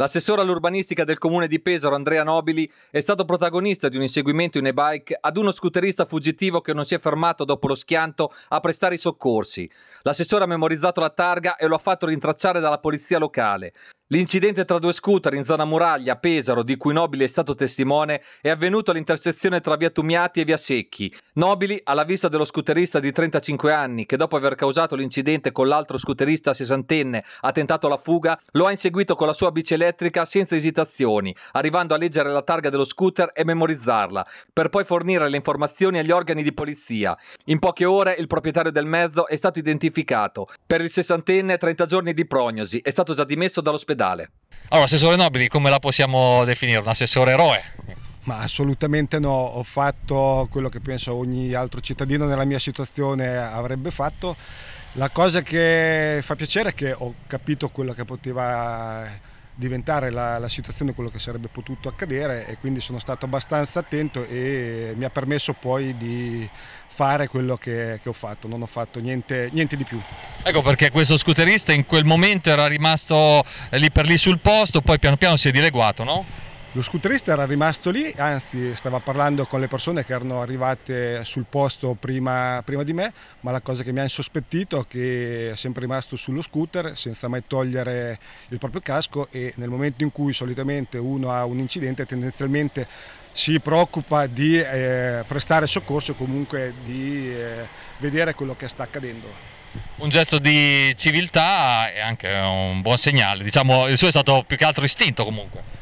L'assessore all'urbanistica del comune di Pesaro, Andrea Nobili, è stato protagonista di un inseguimento in e-bike ad uno scooterista fuggitivo che non si è fermato dopo lo schianto a prestare i soccorsi. L'assessore ha memorizzato la targa e lo ha fatto rintracciare dalla polizia locale. L'incidente tra due scooter in zona muraglia a Pesaro, di cui Nobili è stato testimone, è avvenuto all'intersezione tra via Tumiati e via Secchi. Nobili, alla vista dello scooterista di 35 anni, che dopo aver causato l'incidente con l'altro scooterista sessantenne ha tentato la fuga, lo ha inseguito con la sua bici elettrica senza esitazioni, arrivando a leggere la targa dello scooter e memorizzarla, per poi fornire le informazioni agli organi di polizia. In poche ore il proprietario del mezzo è stato identificato. Per il sessantenne 30 giorni di prognosi, è stato già dimesso dall'ospedale dall'ospedale. Allora, assessore Nobili, come la possiamo definire? Un assessore eroe? Ma assolutamente no, ho fatto quello che penso ogni altro cittadino nella mia situazione avrebbe fatto. La cosa che fa piacere è che ho capito quello che poteva diventare la, la, situazione quello che sarebbe potuto accadere e quindi sono stato abbastanza attento e mi ha permesso poi di fare quello che, che ho fatto, non ho fatto niente, niente, di più. Ecco perché questo scooterista in quel momento era rimasto lì per lì sul posto, poi piano piano si è dileguato, no? Lo scooterista era rimasto lì, anzi stava parlando con le persone che erano arrivate sul posto prima, prima di me, ma la cosa che mi ha insospettito è che è sempre rimasto sullo scooter senza mai togliere il proprio casco e nel momento in cui solitamente uno ha un incidente tendenzialmente si preoccupa di eh, prestare soccorso e comunque di eh, vedere quello che sta accadendo un gesto di civiltà e anche un buon segnale. Diciamo, il suo è stato più che altro istinto comunque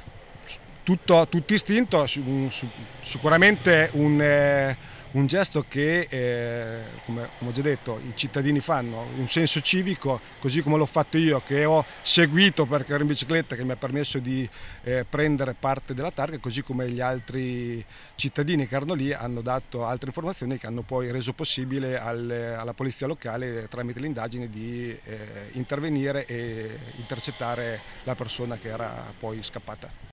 tutto, tutto istinto, sicuramente un, eh, un gesto che, eh, come, come, ho già detto, i cittadini fanno, un senso civico, così come l'ho fatto io, che ho seguito perché ero in bicicletta, che mi ha permesso di eh, prendere parte della targa, così come gli altri cittadini che erano lì hanno dato altre informazioni che hanno poi reso possibile al, alla polizia locale tramite l'indagine di eh, intervenire e intercettare la persona che era poi scappata.